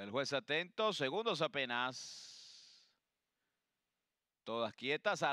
El juez atento, segundos apenas. Todas quietas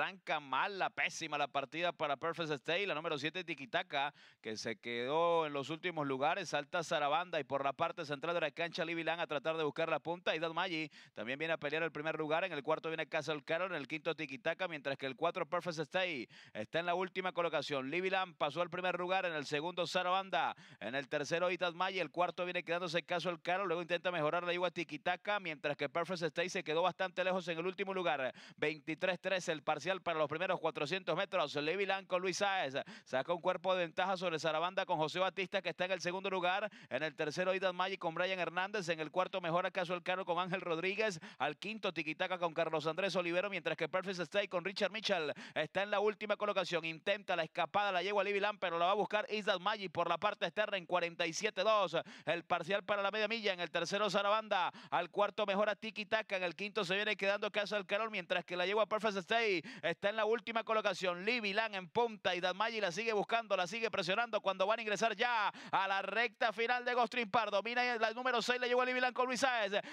arranca mal la pésima la partida para Perfect Stay La número 7, Tiquitaca, que se quedó en los últimos lugares. Salta Zarabanda y por la parte central de la cancha Livilan a tratar de buscar la punta. Idat Maggi también viene a pelear el primer lugar. En el cuarto viene Castle Carol, en el quinto Tiquitaca, mientras que el 4 Perfect Stay está en la última colocación. Livilan pasó al primer lugar, en el segundo Zarabanda, en el tercero Itad Maggi, el cuarto viene quedándose Castle Carol, luego intenta mejorar la igual Tiquitaca, mientras que Perfect Stay se quedó bastante lejos en el último lugar. 23-13 el parcial para los primeros 400 metros. Levi con Luis Saez. saca un cuerpo de ventaja sobre Sarabanda con José Batista, que está en el segundo lugar. En el tercero, Idan Maggi con Brian Hernández. En el cuarto, mejora Caso El carro con Ángel Rodríguez. Al quinto, Tiquitaca con Carlos Andrés Olivero, mientras que Perfect Stay con Richard Mitchell está en la última colocación. Intenta la escapada, la yegua Levi pero la va a buscar Ida Maggi por la parte externa en 47-2. El parcial para la media milla. En el tercero, Sarabanda. Al cuarto, mejora Tiquitaca. En el quinto, se viene quedando Caso del Carol. mientras que la yegua Perfect Stay Está en la última colocación. Libby en punta y Damaggi la sigue buscando, la sigue presionando cuando van a ingresar ya a la recta final de Gostrim Pardo. Mira la número 6 le llegó a con Luis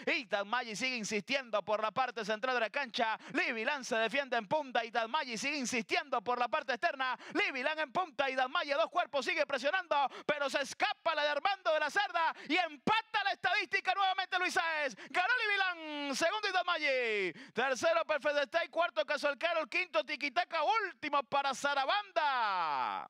Y Damaggi sigue insistiendo por la parte central de la cancha. Livilán se defiende en punta y Damaggi sigue insistiendo por la parte externa. Libby en punta y Damaggi dos cuerpos sigue presionando, pero se escapa la de Armando de la Cerda y empata la estadística nuevamente Luis Ganó Segundo Idamaye. Tercero Perfect Cuarto el Carol. Quinto Tiquitaca. Último para zarabanda.